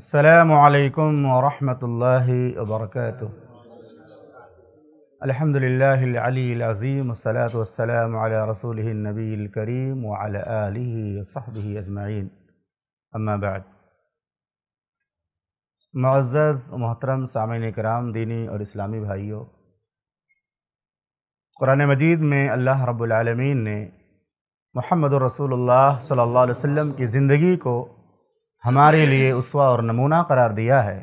السلام عليكم ورحمة الله وبركاته الحمد لله العلي العظيم والصلاة والسلام على رسوله النبي الكريم وعلى آله وصحبه أجمعين أما بعد معزز محترम सामिन कराम दीनी और इस्लामी भाइयों कुरान मजीद में अल्लाह रब्बुल रबालमीन ने मोहम्मद रसूलुल्लाह सल्लल्लाहु अलैहि वसल्लम की ज़िंदगी को हमारे लिए उसवा और नमूना करार दिया है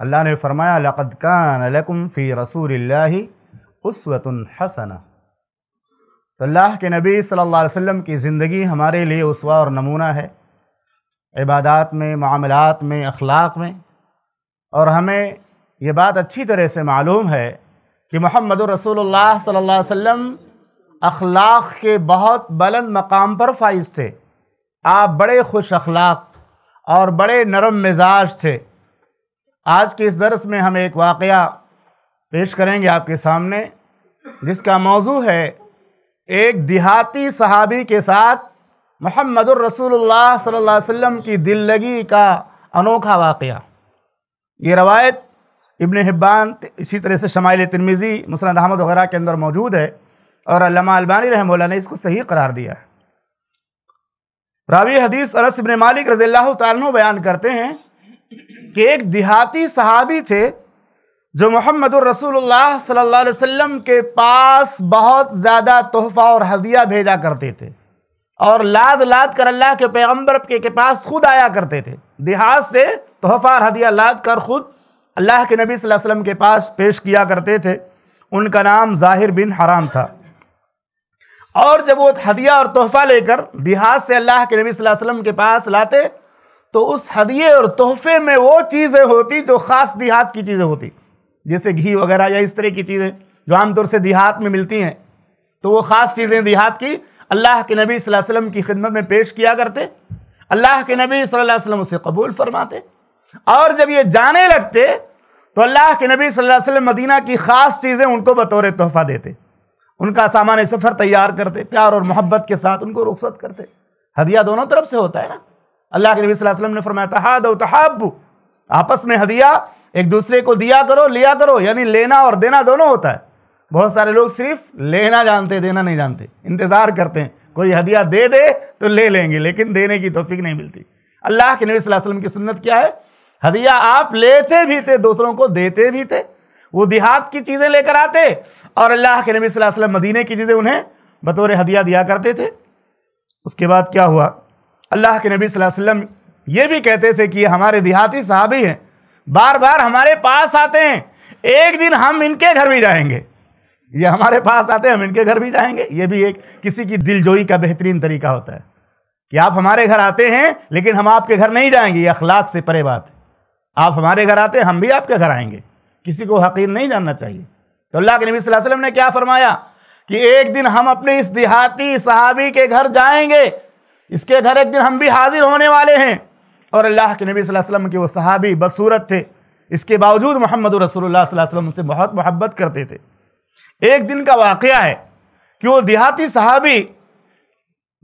अल्लाह ने फरमाया लक़द कान लकुम फ़ी रसूल उसवतुन हसना तो अल्लाह के नबी सल्लल्लाहु अलैहि वसल्लम की ज़िंदगी हमारे लिए उसवा और नमूना है इबादत में मामलात में अखलाक में और हमें ये बात अच्छी तरह से मालूम है कि मोहम्मद रसूलुल्लाह सल्लल्लाहु अलैहि वसल्लम अखलाक के बहुत बुलंद मकाम पर फाइज थे आप बड़े खुश अखलाक और बड़े नरम मिजाज थे आज के इस दरस में हम एक वाक़ पेश करेंगे आपके सामने जिसका मौजू है एक देहाती सहाबी के साथ मोहम्मद रसूलुल्लाह सल्लल्लाहु अलैहि वसल्लम की दिल लगी का अनोखा वाक़ ये रवायत इबन हिब्बान इसी तरह से शमाइल तिरमिज़ी मुसरद अहमद वगैरह के अंदर मौजूद है और अल्लामा अलबानी रहमोला ने इसको सही करार दिया है रावी हदीस अनस इबन मालिक रज़ी तु बयान करते हैं कि एक देहाती सहाबी थे जो मोहम्मद रसूलुल्लाह सल्लल्लाहु अलैहि वसल्लम के पास बहुत ज़्यादा तोहफ़ा और हदिया भेजा करते थे और लाद लाद कर अल्लाह के पैगम्बर के, के पास खुद आया करते थे देहात से तोहफ़ा और हदिया लाद कर खुद अल्लाह के नबी वसल्लम के पास पेश किया करते थे उनका नाम जाहिर बिन हराम था और जब वो हदिया और तोहफ़ा लेकर लिहाज से अल्लाह के नबी वसल्लम के पास लाते तो उस हदिये और तोहफे में वो चीज़ें होती जो ख़ास देहात की चीज़ें होती जैसे घी वगैरह या इस तरह की चीज़ें जो आमतौर से देहात में मिलती हैं तो वो ख़ास चीज़ें देहात की अल्लाह के नबी वसल्लम की खिदमत में पेश किया करते अल्लाह के नबी सल्लल्लाहु अलैहि वसल्लम उसे कबूल फरमाते और जब ये जाने लगते तो अल्लाह के नबी सल्लल्लाहु अलैहि वसल्लम मदीना की ख़ास चीज़ें उनको बतौर तोहफ़ा देते उनका सामान सफ़र तैयार करते प्यार और मोहब्बत के साथ उनको रुख्सत करते हदिया दोनों तरफ से होता है ना अल्लाह के नबी वसल्लम ने फरमाया दो तहाबू आपस में हदिया एक दूसरे को दिया करो लिया करो यानी लेना और देना दोनों होता है बहुत सारे लोग सिर्फ लेना जानते देना नहीं जानते इंतज़ार करते हैं कोई हदिया दे दे तो ले लेंगे लेकिन देने की तोफिक नहीं मिलती अल्लाह के नबी वसल्लम की सुन्नत क्या है हदिया आप लेते भी थे दूसरों को देते भी थे वो देहात की चीज़ें लेकर आते और अल्लाह के नबी वसल्लम मदीने की चीज़ें उन्हें बतौर हदिया दिया करते थे उसके बाद क्या हुआ अल्लाह के नबी वसल्लम ये भी कहते थे कि हमारे देहाती साहबी हैं बार बार हमारे पास आते हैं एक दिन हम इनके घर भी जाएंगे ये हमारे पास आते हैं हम इनके घर भी जाएंगे ये भी एक किसी की दिलजोई का बेहतरीन तरीका होता है कि आप हमारे घर आते हैं लेकिन हम आपके घर नहीं जाएंगे ये अखलाक से परे बात है आप हमारे घर आते हैं हम भी आपके घर आएंगे किसी को हकीर नहीं जानना चाहिए तो अल्लाह के नबी वसल्लम ने क्या फरमाया कि एक दिन हम अपने इस देहाती सहाबी के घर जाएंगे इसके घर एक दिन हम भी हाजिर होने वाले हैं और अल्लाह के नबी वसल्लम के वो सहाबी बदसूरत थे इसके बावजूद मोहम्मद रसोल्ला से बहुत मोहब्बत करते थे एक दिन का वाक़ है कि वो देहाती सहाबी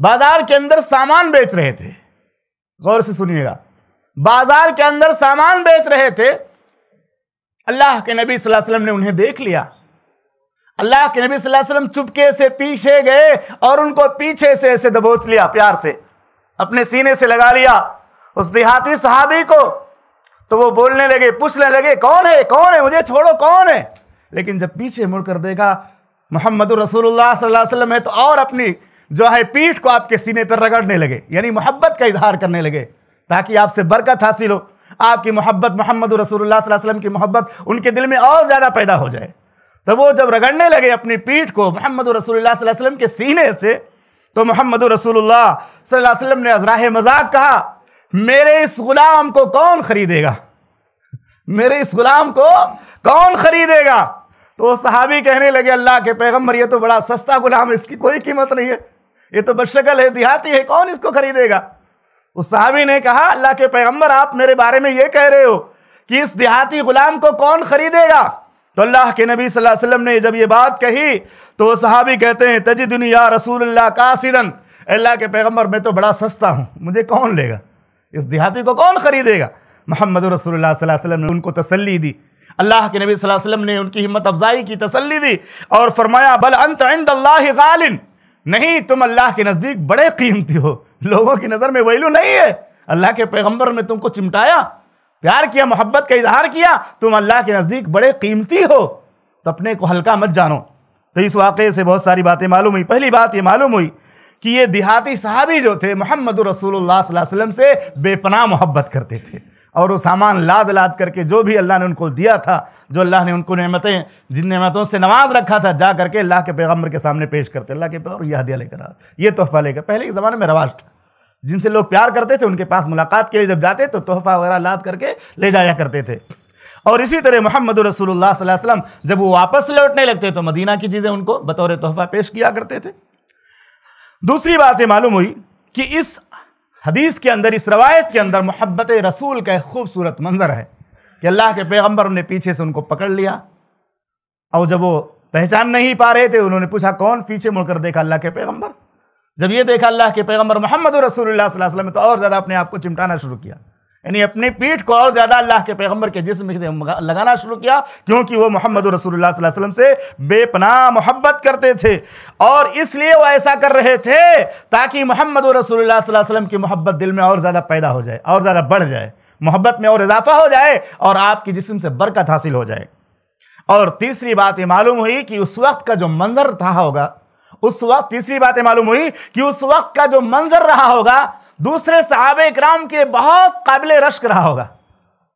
बाज़ार के अंदर सामान बेच रहे थे गौर से सुनिएगा बाज़ार के अंदर सामान बेच रहे थे अल्लाह के नबी सल्लल्लाहु अलैहि वसल्लम ने उन्हें देख लिया अल्लाह के नबी सल्लल्लाहु अलैहि वसल्लम चुपके से पीछे गए और उनको पीछे से ऐसे दबोच लिया प्यार से अपने सीने से लगा लिया उस देहाती सहाबी को तो वो बोलने लगे पूछने लगे कौन है कौन है मुझे छोड़ो कौन है लेकिन जब पीछे मुड़ कर देखा मोहम्मद रसूलुल्लाह सल्लल्लाहु अलैहि वसल्लम है तो और अपनी जो है पीठ को आपके सीने पर रगड़ने लगे यानी मोहब्बत का इजहार करने लगे ताकि आपसे बरकत हासिल हो आपकी मोहब्बत मोहम्मद रसूल वसलम की मोहब्बत उनके दिल में और ज़्यादा पैदा हो जाए तो वो जब रगड़ने लगे अपनी पीठ को मोहम्मद रसूल वसल्लम के सीने से तो मोहम्मद रसूल वसल्लम ने अजरा मजाक कहा मेरे इस गुलाम को कौन खरीदेगा मेरे इस गुलाम को कौन खरीदेगा तो सहाबी कहने लगे अल्लाह के पैगम्बर ये तो बड़ा सस्ता गुलाम इसकी कोई कीमत नहीं है ये तो बशकल है देहाती है कौन इसको खरीदेगा उस साहबी ने कहा अल्लाह के पैगम्बर आप मेरे बारे में ये कह रहे हो कि इस देहाती गुलाम को कौन खरीदेगा तो अल्लाह के नबी सल्लल्लाहु अलैहि वसल्लम ने जब ये बात कही तो वो साहबी कहते हैं तजी दुनिया रसूल अल्लाह कासिदन अल्लाह के पैगम्बर मैं तो बड़ा सस्ता हूँ मुझे कौन लेगा इस देहाती को कौन खरीदेगा मोहम्मद रसूल वसलम ने उनको तसली दी अल्लाह के नबी वसल्लम ने उनकी हिम्मत अफजाई की तसली दी और फरमाया बल अंत इंद गालिन नहीं तुम अल्लाह के नज़दीक बड़े कीमती हो लोगों की नज़र में वैल्यू नहीं है अल्लाह के पैगम्बर ने तुमको चिमटाया प्यार किया मोहब्बत का इजहार किया तुम अल्लाह के नज़दीक बड़े कीमती हो तो अपने को हल्का मत जानो तो इस वाक़े से बहुत सारी बातें मालूम हुई पहली बात ये मालूम हुई कि ये देहाती साहबी जो थे मोहम्मद रसूलुल्लाह वसल्लम से बेपनाह मोहब्बत करते थे और वो सामान लाद लाद करके जो भी अल्लाह ने उनको दिया था जो अल्लाह ने उनको नेमतें जिन नेमतों से नमाज रखा था जा करके अल्लाह के पैगम्बर के सामने पेश करते अल्लाह के पैगम्बर यह हदिया लेकर आ ये तोहफा लेकर पहले के ज़माने में रवाज था जिनसे लोग प्यार करते थे उनके पास मुलाकात के लिए जब जाते तो तोहफा वगैरह लाद करके ले जाया करते थे और इसी तरह मोहम्मद रसूलुल्लाह सल्लल्लाहु अलैहि वसल्लम जब वो वापस लौटने लगते तो मदीना की चीज़ें उनको बतौर तोहफा पेश किया करते थे दूसरी बात ये मालूम हुई कि इस हदीस के अंदर इस रवायत के अंदर मोहब्बत रसूल का एक खूबसूरत मंजर है कि अल्लाह के पैगम्बर ने पीछे से उनको पकड़ लिया और जब वो पहचान नहीं पा रहे थे उन्होंने पूछा कौन पीछे मुड़कर देखा अल्लाह के पैगम्बर जब ये देखा अल्लाह के पैगम्बर मोहम्मद रसूल वसलम तो और ज़्यादा अपने आप को चिमटाना शुरू किया यानी अपनी पीठ को और ज़्यादा अल्लाह के पैगम्बर के जिसम लगाना शुरू किया क्योंकि वो मोहम्मद रसूल वसलम से बेपनाह मोहब्बत करते थे और इसलिए वो ऐसा कर रहे थे ताकि मोहम्मद रसूल वसलम की मोहब्बत दिल में और ज़्यादा पैदा हो जाए और ज़्यादा बढ़ जाए मोहब्बत में और इजाफा हो जाए और आपके जिसम से बरकत हासिल हो जाए और तीसरी बात ये मालूम हुई कि उस वक्त का जो मंजर था होगा उस वक्त तीसरी बातें मालूम हुई कि उस वक्त का जो मंजर रहा होगा दूसरे साहब इक्राम के बहुत काबिल रश्क रहा होगा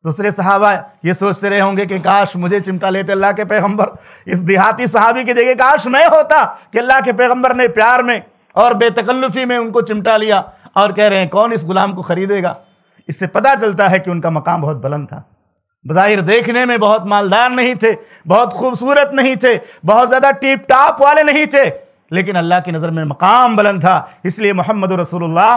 दूसरे सहाबा ये सोचते रहे होंगे कि काश मुझे चिमटा लेते अल्लाह के पैगंबर इस देहाती सहाबी की जगह काश मैं होता कि अल्लाह के पैगंबर ने प्यार में और बेतकल्लुफी में उनको चिमटा लिया और कह रहे हैं कौन इस गुलाम को खरीदेगा इससे पता चलता है कि उनका मकाम बहुत बुलंद था बाहिर देखने में बहुत मालदार नहीं थे बहुत खूबसूरत नहीं थे बहुत ज़्यादा टिप टाप वाले नहीं थे लेकिन अल्लाह की नज़र में मकाम बुलंद था इसलिए मोहम्मद रसोल्ला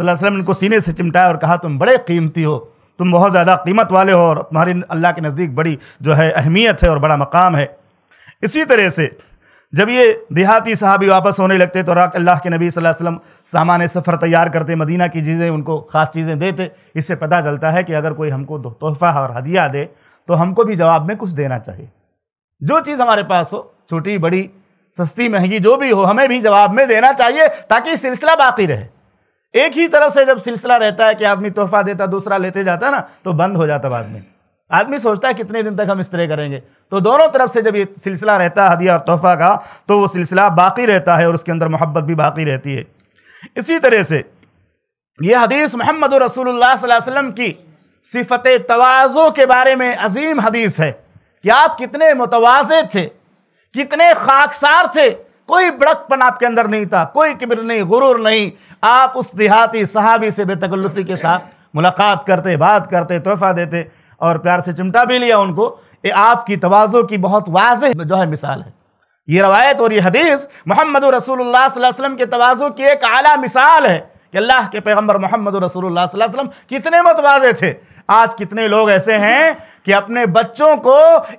वसलम इनको सीने से चिमटाया और कहा तुम बड़े कीमती हो तुम बहुत ज़्यादा कीमत वाले हो और तुम्हारी अल्लाह के नज़दीक बड़ी जो है अहमियत है और बड़ा मकाम है इसी तरह से जब ये देहाती साहबी वापस होने लगते तो अल्लाह के नबी सल्लल्लाहु अलैहि वसल्लम सामान सफ़र तैयार करते मदीना की चीज़ें उनको ख़ास चीज़ें देते इससे पता चलता है कि अगर कोई हमको तोहफ़ा और हदिया दे तो हमको भी जवाब में कुछ देना चाहिए जो चीज़ हमारे पास हो छोटी बड़ी सस्ती महंगी जो भी हो हमें भी जवाब में देना चाहिए ताकि सिलसिला बाकी रहे एक ही तरफ से जब सिलसिला रहता है कि आदमी तोहफा देता दूसरा लेते जाता ना तो बंद हो जाता बाद में आदमी सोचता है कितने दिन तक हम इस तरह करेंगे तो दोनों तरफ से जब ये सिलसिला रहता है हदिया और तोहफा का तो वो सिलसिला बाकी रहता है और उसके अंदर मोहब्बत भी बाकी रहती है इसी तरह से ये हदीस मोहम्मद रसूल वसलम की सिफत तोज़ो के बारे में अजीम हदीस है कि आप कितने मुतवाज़े थे कितने खाकसार थे कोई बड़कपन आपके अंदर नहीं था कोई किबिर नहीं गुरूर नहीं आप उस देहाती सहाबी से बेतकल्लुफी के साथ मुलाकात करते बात करते तोहफा देते और प्यार से चिमटा भी लिया उनको ये आपकी तोज़ों की बहुत वाज जो है मिसाल है ये रवायत और ये हदीस मोहम्मद रसूल वसम के तोज़ों की एक आला मिसाल है कि अल्लाह के पैगम्बर मोहम्मद रसूल कितने मतवाज़े थे आज कितने लोग ऐसे हैं कि अपने बच्चों को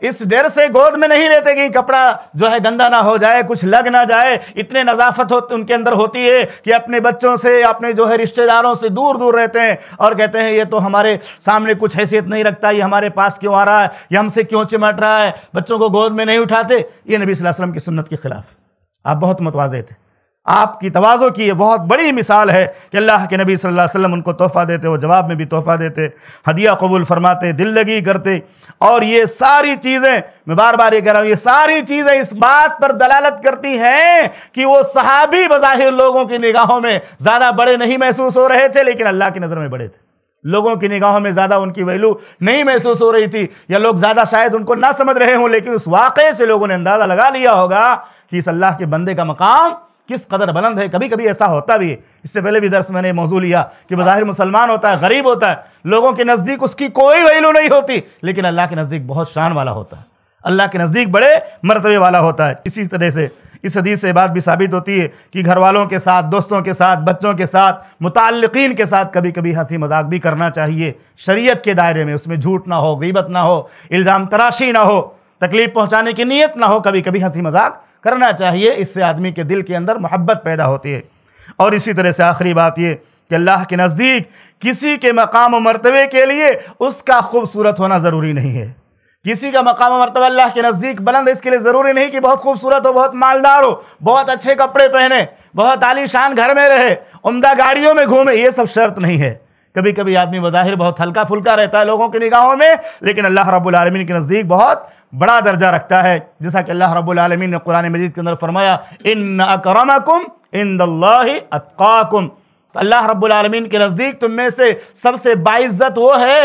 इस डर से गोद में नहीं लेते कि कपड़ा जो है गंदा ना हो जाए कुछ लग ना जाए इतने नज़ाफत हो उनके अंदर होती है कि अपने बच्चों से अपने जो है रिश्तेदारों से दूर दूर रहते हैं और कहते हैं ये तो हमारे सामने कुछ हैसियत नहीं रखता ये हमारे पास क्यों आ रहा है ये हमसे क्यों चिमट रहा है बच्चों को गोद में नहीं उठाते ये नबी वसलम की सुन्नत के खिलाफ आप बहुत मतवाजे थे आपकी तवाज़ो की ये बहुत बड़ी मिसाल है कि अल्लाह के नबी सल्लल्लाहु अलैहि वसल्लम उनको तोहफ़ा देते वो जवाब में भी तोहफ़ा देते हदिया कबूल फरमाते दिल लगी करते और ये सारी चीज़ें मैं बार बार ये कह रहा हूँ ये सारी चीज़ें इस बात पर दलालत करती हैं कि वो सहाबी बज़ाहिर लोगों की निगाहों में ज़्यादा बड़े नहीं महसूस हो रहे थे लेकिन अल्लाह की नज़र में बड़े थे लोगों की निगाहों में ज़्यादा उनकी वैल्यू नहीं महसूस हो रही थी या लोग ज़्यादा शायद उनको ना समझ रहे हों लेकिन उस वाक़े से लोगों ने अंदाज़ा लगा लिया होगा कि इस अल्लाह के बंदे का मकाम किस कदर बुलंद है कभी कभी ऐसा होता भी है इससे पहले भी दर्स मैंने मौजू लिया कि बाहिर मुसलमान होता है गरीब होता है लोगों के नज़दीक उसकी कोई वैल्यू नहीं होती लेकिन अल्लाह के नज़दीक बहुत शान वाला होता है अल्लाह के नज़दीक बड़े मरतबे वाला होता है इसी तरह से इस हदीस से बात भी साबित होती है कि घर वालों के साथ दोस्तों के साथ बच्चों के साथ मुतलकिन के साथ कभी कभी हंसी मजाक भी करना चाहिए शरीयत के दायरे में उसमें झूठ ना हो गीबत ना हो इल्ज़ाम तराशी ना हो तकलीफ़ पहुँचाने की नीयत ना हो कभी कभी हंसी मजाक करना चाहिए इससे आदमी के दिल के अंदर मोहब्बत पैदा होती है और इसी तरह से आखिरी बात ये कि अल्लाह के नज़दीक किसी के मकाम मरतबे के लिए उसका खूबसूरत होना ज़रूरी नहीं है किसी का मकाम मरतबा अल्लाह के नज़दीक बुलंद इसके लिए ज़रूरी नहीं कि बहुत खूबसूरत हो बहुत मालदार हो बहुत अच्छे कपड़े पहने बहुत आलीशान घर में रहे उमदा गाड़ियों में घूमे ये सब शर्त नहीं है कभी कभी आदमी बज़ाहिर बहुत हल्का फुल्का रहता है लोगों की निगाहों में लेकिन अल्लाह रब्बुल रबालमीन के नज़दीक बहुत बड़ा दर्जा रखता है जैसा कि अल्लाह रब्बुल ने कुरान मजीद के अंदर फरमाया इन अकरमकुम इन अतकाकुम तो अल्लाह रबालमीन के नज़दीक तुम में से सबसे बाइज्जत वो है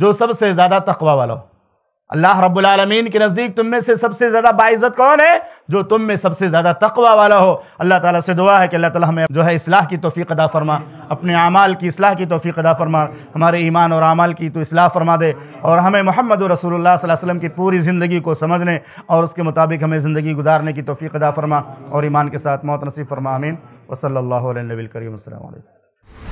जो सबसे ज़्यादा तकवा वाला हो अल्लाह रब्बुलमीन के नज़दीक तुम में से सबसे ज़्यादा बाइज़त कौन है जो तुम में सबसे ज़्यादा तकवा वाला हो अल्लाह ताला से दुआ है कि अल्लाह ताला हमें जो है इसलाह की तोफ़ी अदा फरमा अपने आमाल की इसलाह की तोफ़ी अदा फरमा हमारे ईमान और आमाल की तो इसलाह फरमा दे और हमें मोहम्मद रसूल वसम की पूरी ज़िंदगी को समझने और उसके मुताबिक हमें ज़िंदगी गुजारने की तोफ़ी अदा फरमा और ईमान के साथ मौत नसीब फरमा आमीन वसल नबील करीम असल